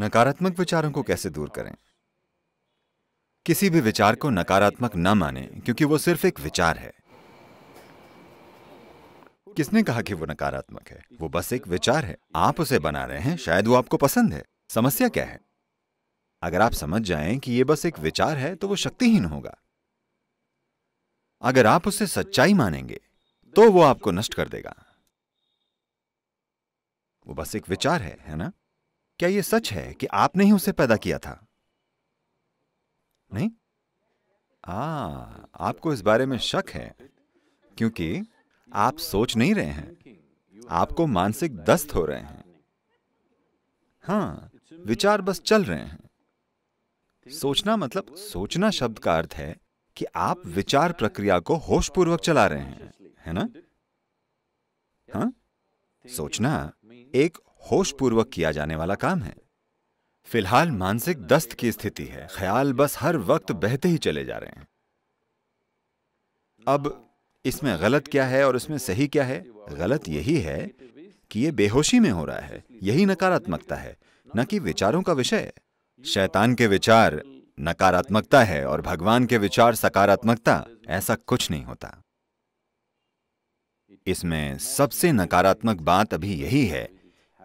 नकारात्मक विचारों को कैसे दूर करें किसी भी विचार को नकारात्मक न माने क्योंकि वो सिर्फ एक विचार है किसने कहा कि वो नकारात्मक है वो बस एक विचार है आप उसे बना रहे हैं शायद वो आपको पसंद है समस्या क्या है अगर आप समझ जाएं कि ये बस एक विचार है तो वो शक्तिहीन होगा अगर आप उसे सच्चाई मानेंगे तो वो आपको नष्ट कर देगा वो बस एक विचार है है ना क्या यह सच है कि आपने ही उसे पैदा किया था नहीं आ, आपको इस बारे में शक है क्योंकि आप सोच नहीं रहे हैं आपको मानसिक दस्त हो रहे हैं हाँ विचार बस चल रहे हैं सोचना मतलब सोचना शब्द का अर्थ है कि आप विचार प्रक्रिया को होशपूर्वक चला रहे हैं है ना हाँ? सोचना एक होशपूर्वक किया जाने वाला काम है फिलहाल मानसिक दस्त की स्थिति है ख्याल बस हर वक्त बहते ही चले जा रहे हैं अब इसमें गलत क्या है और इसमें सही क्या है गलत यही है कि यह बेहोशी में हो रहा है यही नकारात्मकता है न कि विचारों का विषय शैतान के विचार नकारात्मकता है और भगवान के विचार सकारात्मकता ऐसा कुछ नहीं होता इसमें सबसे नकारात्मक बात अभी यही है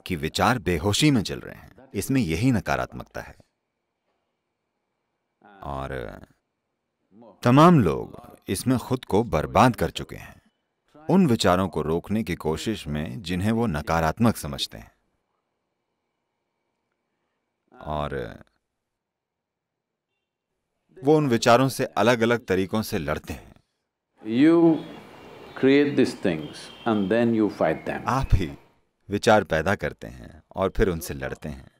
कि विचार बेहोशी में चल रहे हैं इसमें यही नकारात्मकता है और तमाम लोग इसमें खुद को बर्बाद कर चुके हैं उन विचारों को रोकने की कोशिश में जिन्हें वो नकारात्मक समझते हैं और वो उन विचारों से अलग अलग तरीकों से लड़ते हैं you create this things and then you fight them आप ही विचार पैदा करते हैं और फिर उनसे लड़ते हैं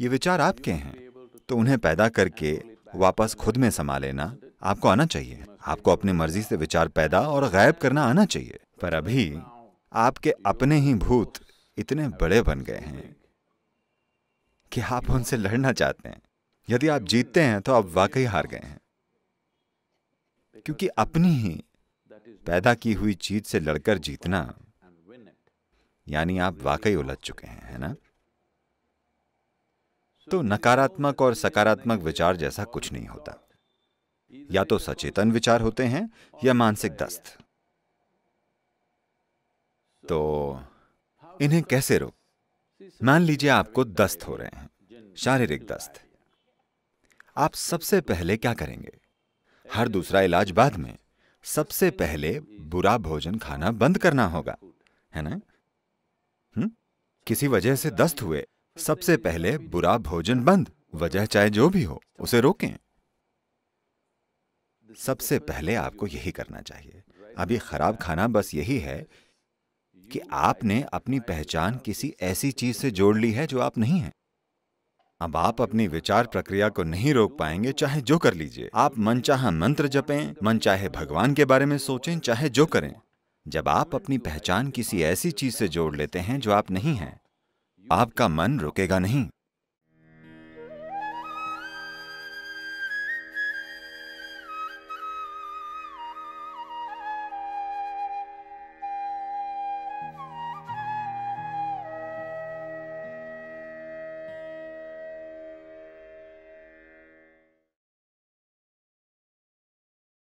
ये विचार आपके हैं तो उन्हें पैदा करके वापस खुद में समा लेना आपको आना चाहिए आपको अपनी मर्जी से विचार पैदा और गायब करना आना चाहिए पर अभी आपके अपने ही भूत इतने बड़े बन गए हैं कि आप उनसे लड़ना चाहते हैं यदि आप जीतते हैं तो आप वाकई हार गए हैं क्योंकि अपनी ही पैदा की हुई चीज से लड़कर जीतना यानी आप वाकई उलझ चुके हैं है ना तो नकारात्मक और सकारात्मक विचार जैसा कुछ नहीं होता या तो सचेतन विचार होते हैं या मानसिक दस्त तो इन्हें कैसे रोक मान लीजिए आपको दस्त हो रहे हैं शारीरिक दस्त आप सबसे पहले क्या करेंगे हर दूसरा इलाज बाद में सबसे पहले बुरा भोजन खाना बंद करना होगा है ना किसी वजह से दस्त हुए सबसे पहले बुरा भोजन बंद वजह चाहे जो भी हो उसे रोकें सबसे पहले आपको यही करना चाहिए अभी खराब खाना बस यही है कि आपने अपनी पहचान किसी ऐसी चीज से जोड़ ली है जो आप नहीं हैं अब आप अपनी विचार प्रक्रिया को नहीं रोक पाएंगे चाहे जो कर लीजिए आप मनचाहा मंत्र जपें मन चाहे भगवान के बारे में सोचें चाहे जो करें जब आप अपनी पहचान किसी ऐसी चीज से जोड़ लेते हैं जो आप नहीं हैं आपका मन रुकेगा नहीं